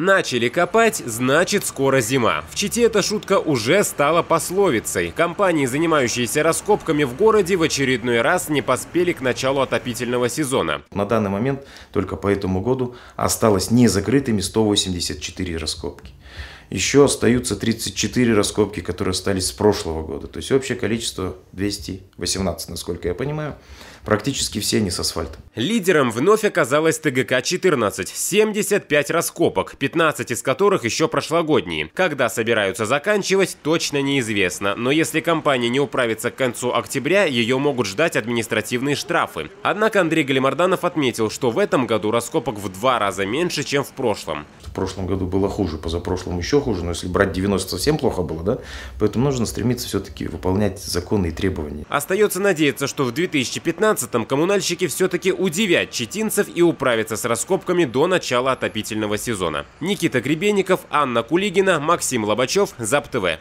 Начали копать, значит скоро зима. В Чите эта шутка уже стала пословицей. Компании, занимающиеся раскопками в городе, в очередной раз не поспели к началу отопительного сезона. На данный момент только по этому году осталось незакрытыми 184 раскопки. Еще остаются 34 раскопки, которые остались с прошлого года. То есть общее количество 218, насколько я понимаю. Практически все не с асфальта. Лидером вновь оказалась ТГК-14. 75 раскопок, 15 из которых еще прошлогодние. Когда собираются заканчивать, точно неизвестно. Но если компания не управится к концу октября, ее могут ждать административные штрафы. Однако Андрей Галимарданов отметил, что в этом году раскопок в два раза меньше, чем в прошлом. В прошлом году было хуже, позапрошлом еще еще хуже, но если брать 90, совсем плохо было, да? Поэтому нужно стремиться все-таки выполнять законы и требования. Остается надеяться, что в 2015-м коммунальщики все-таки удивят читинцев и управятся с раскопками до начала отопительного сезона. Никита Гребенников, Анна Кулигина, Максим Лобачев, ЗапТВ.